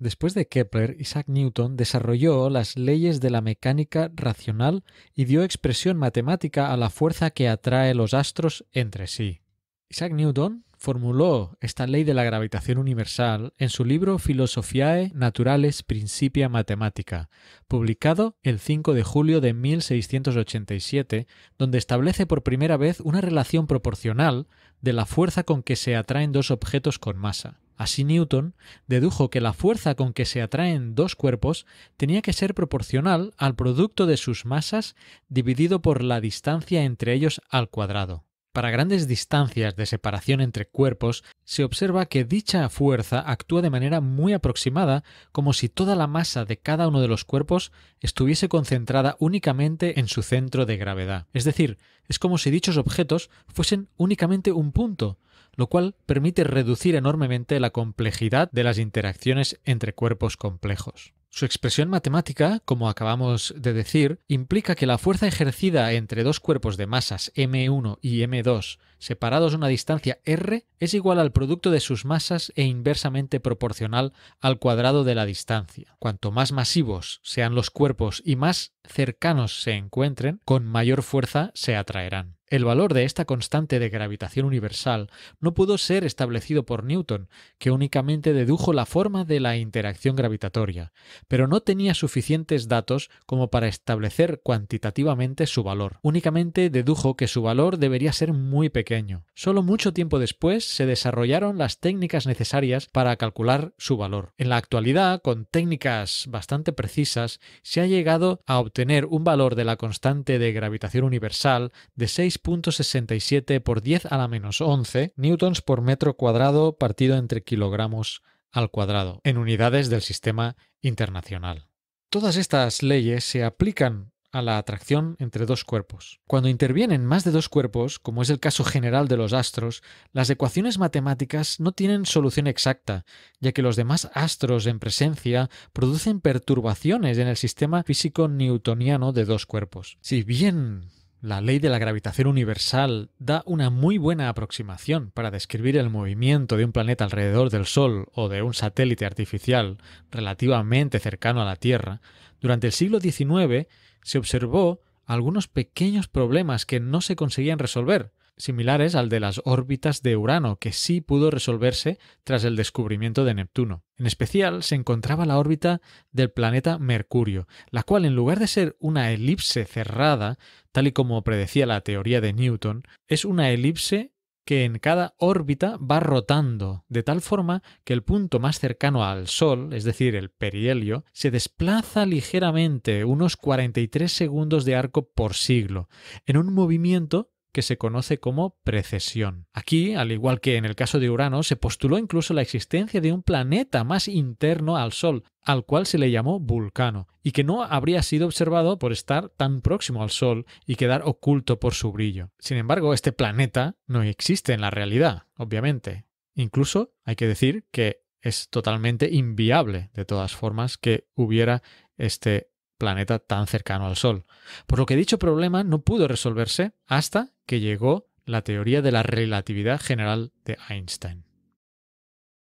Después de Kepler, Isaac Newton desarrolló las leyes de la mecánica racional y dio expresión matemática a la fuerza que atrae los astros entre sí. Isaac Newton formuló esta ley de la gravitación universal en su libro Philosophiae Naturales Principia Mathematica, publicado el 5 de julio de 1687, donde establece por primera vez una relación proporcional de la fuerza con que se atraen dos objetos con masa. Así Newton dedujo que la fuerza con que se atraen dos cuerpos tenía que ser proporcional al producto de sus masas dividido por la distancia entre ellos al cuadrado. Para grandes distancias de separación entre cuerpos, se observa que dicha fuerza actúa de manera muy aproximada, como si toda la masa de cada uno de los cuerpos estuviese concentrada únicamente en su centro de gravedad. Es decir, es como si dichos objetos fuesen únicamente un punto, lo cual permite reducir enormemente la complejidad de las interacciones entre cuerpos complejos. Su expresión matemática, como acabamos de decir, implica que la fuerza ejercida entre dos cuerpos de masas m1 y m2 separados a una distancia r es igual al producto de sus masas e inversamente proporcional al cuadrado de la distancia. Cuanto más masivos sean los cuerpos y más cercanos se encuentren, con mayor fuerza se atraerán. El valor de esta constante de gravitación universal no pudo ser establecido por Newton, que únicamente dedujo la forma de la interacción gravitatoria, pero no tenía suficientes datos como para establecer cuantitativamente su valor. Únicamente dedujo que su valor debería ser muy pequeño. Solo mucho tiempo después se desarrollaron las técnicas necesarias para calcular su valor. En la actualidad, con técnicas bastante precisas, se ha llegado a obtener un valor de la constante de gravitación universal de 6 6.67 por 10 a la menos 11 newtons por metro cuadrado partido entre kilogramos al cuadrado, en unidades del sistema internacional. Todas estas leyes se aplican a la atracción entre dos cuerpos. Cuando intervienen más de dos cuerpos, como es el caso general de los astros, las ecuaciones matemáticas no tienen solución exacta, ya que los demás astros en presencia producen perturbaciones en el sistema físico newtoniano de dos cuerpos. Si bien la ley de la gravitación universal da una muy buena aproximación para describir el movimiento de un planeta alrededor del Sol o de un satélite artificial relativamente cercano a la Tierra. Durante el siglo XIX se observó algunos pequeños problemas que no se conseguían resolver, similares al de las órbitas de Urano, que sí pudo resolverse tras el descubrimiento de Neptuno. En especial se encontraba la órbita del planeta Mercurio, la cual en lugar de ser una elipse cerrada, tal y como predecía la teoría de Newton, es una elipse que en cada órbita va rotando, de tal forma que el punto más cercano al Sol, es decir, el perihelio, se desplaza ligeramente unos 43 segundos de arco por siglo, en un movimiento que se conoce como precesión. Aquí, al igual que en el caso de Urano, se postuló incluso la existencia de un planeta más interno al Sol, al cual se le llamó Vulcano, y que no habría sido observado por estar tan próximo al Sol y quedar oculto por su brillo. Sin embargo, este planeta no existe en la realidad, obviamente. Incluso hay que decir que es totalmente inviable, de todas formas, que hubiera este planeta tan cercano al Sol. Por lo que dicho problema no pudo resolverse hasta que llegó la teoría de la relatividad general de Einstein.